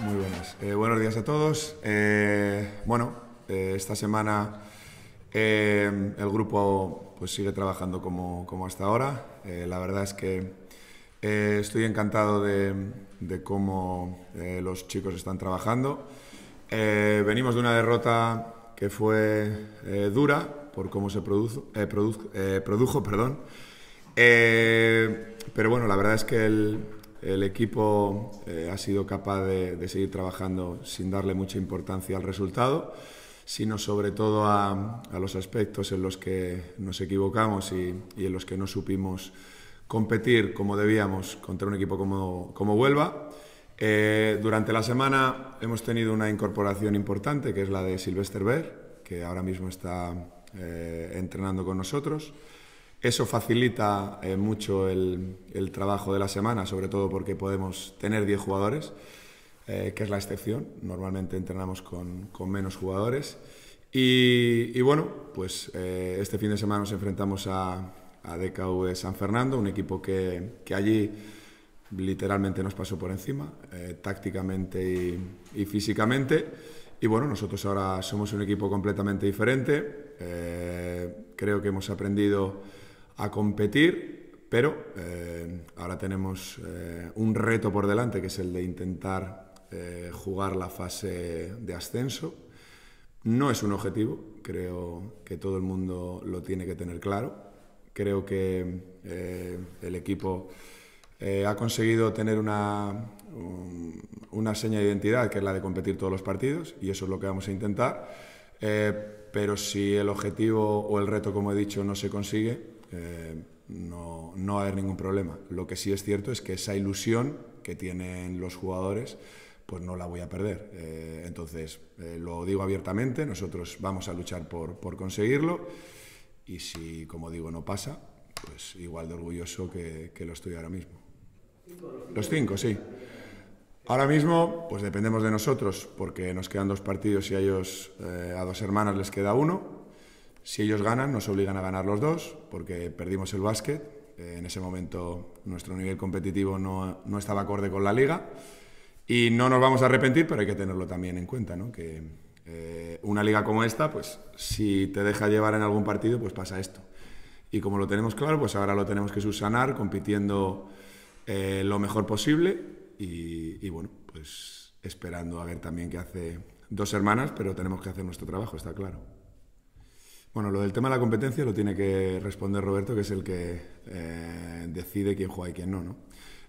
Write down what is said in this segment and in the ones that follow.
Muy buenas. Eh, buenos días a todos. Eh, bueno, eh, esta semana el grupo pues, sigue trabajando como, como hasta ahora. la verdad es que estoy encantado de cómo los chicos están trabajando. venimos de una derrota que fue eh, dura por cómo se eh, eh, produjo. Perdón. pero bueno, la verdad es que el, equipo ha sido capaz de, seguir trabajando sin darle mucha importancia al resultado sino sobre todo a, los aspectos en los que nos equivocamos y, en los que no supimos competir como debíamos contra un equipo como, como Huelva. Eh, durante la semana hemos tenido una incorporación importante, que es la de Sylvester Ver, que ahora mismo está eh, entrenando con nosotros. Eso facilita eh, mucho el, trabajo de la semana, sobre todo porque podemos tener 10 jugadores, que es la excepción. Normalmente entrenamos con, menos jugadores. Y, bueno, pues este fin de semana nos enfrentamos a, a DKV San Fernando, un equipo que, que allí literalmente nos pasó por encima, eh, tácticamente y, físicamente. Y bueno, nosotros ahora somos un equipo completamente diferente. Eh, creo que hemos aprendido a competir, pero eh, ahora tenemos un reto por delante, que es el de intentar jugar la fase de ascenso. No es un objetivo, creo que todo el mundo lo tiene que tener claro. Creo que el equipo eh, ha conseguido tener una, una seña de identidad, que es la de competir todos los partidos, y eso es lo que vamos a intentar. Eh, pero si el objetivo o el reto, como he dicho, no se consigue, eh, no, no va a haber ningún problema. Lo que sí es cierto es que esa ilusión que tienen los jugadores, pues no la voy a perder. entonces, lo digo abiertamente, nosotros vamos a luchar por, conseguirlo y si, como digo, no pasa, pues igual de orgulloso que lo estoy ahora mismo. Los cinco, sí. Ahora mismo, pues dependemos de nosotros, porque nos quedan dos partidos y a ellos, eh, a dos hermanas, les queda uno. Si ellos ganan, nos obligan a ganar los dos, porque perdimos el básquet. Eh, en ese momento, nuestro nivel competitivo no, estaba acorde con la liga. Y no nos vamos a arrepentir, pero hay que tenerlo también en cuenta, Que eh, una liga como esta, pues si te deja llevar en algún partido, pues pasa esto. Y como lo tenemos claro, pues ahora lo tenemos que subsanar compitiendo eh, lo mejor posible y, bueno, pues esperando a ver también qué hace dos hermanas, pero tenemos que hacer nuestro trabajo, está claro. Bueno, lo del tema de la competencia lo tiene que responder Roberto, que es el que eh, decide quién juega y quién no. ¿no?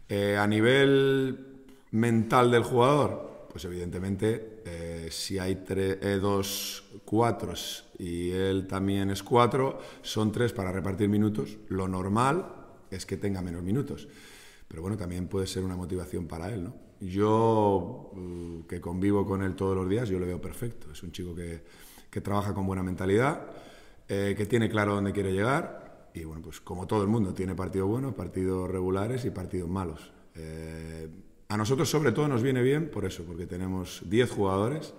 Eh, a nivel mental del jugador, pues evidentemente si hay dos cuatros y él también es cuatro, son tres para repartir minutos. Lo normal es que tenga menos minutos pero bueno, también puede ser una motivación para él, ¿no? Yo, mm, que convivo con él todos los días, yo lo veo perfecto. Es un chico que, que trabaja con buena mentalidad, eh, que tiene claro dónde quiere llegar y, bueno, pues como todo el mundo, tiene partidos buenos, partidos regulares y partidos malos. Eh, a nosotros, sobre todo, nos viene bien por eso, porque tenemos 10 jugadores.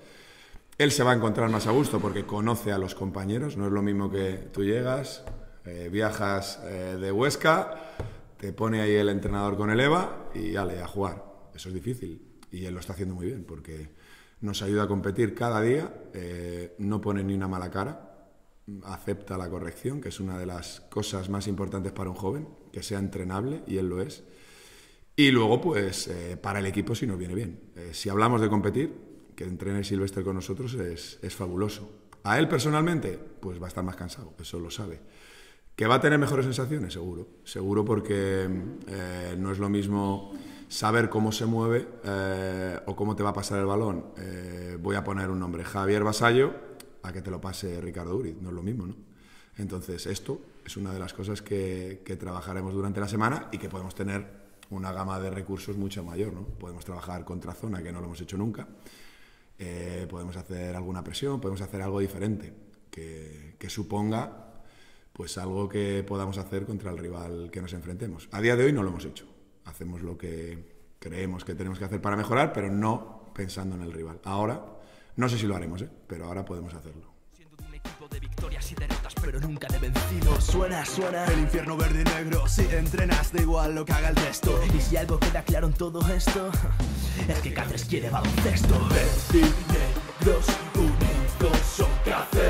Él se va a encontrar más a gusto porque conoce a los compañeros. No es lo mismo que tú llegas, eh, viajas de Huesca te pone ahí el entrenador con el EVA y dale, a jugar. Eso es difícil y él lo está haciendo muy bien porque nos ayuda a competir cada día, eh, no pone ni una mala cara, acepta la corrección, que es una de las cosas más importantes para un joven, que sea entrenable y él lo es. Y luego, pues, eh, para el equipo si nos viene bien. Eh, si hablamos de competir, que entrene Silvestre con nosotros es, es fabuloso. A él personalmente, pues va a estar más cansado, eso lo sabe que va a tener mejores sensaciones, seguro. Seguro porque eh, no es lo mismo saber cómo se mueve eh, o cómo te va a pasar el balón. Eh, voy a poner un nombre, Javier Basallo, a que te lo pase Ricardo Uriz. No es lo mismo, ¿no? Entonces, esto es una de las cosas que, trabajaremos durante la semana y que podemos tener una gama de recursos mucho mayor, ¿no? Podemos trabajar contra zona, que no lo hemos hecho nunca. podemos hacer alguna presión, podemos hacer algo diferente que, que suponga pues algo que podamos hacer contra el rival que nos enfrentemos. A día de hoy no lo hemos hecho. Hacemos lo que creemos que tenemos que hacer para mejorar, pero no pensando en el rival. Ahora, no sé si lo haremos, ¿eh? pero ahora podemos hacerlo de victorias y derrotas, pero nunca de vencidos. Suena, suena el infierno verde y negro. Si entrenas, da igual lo que haga el resto. Y si algo queda claro en todo esto, es que Cáceres quiere baloncesto. Verde y negros son Cáceres.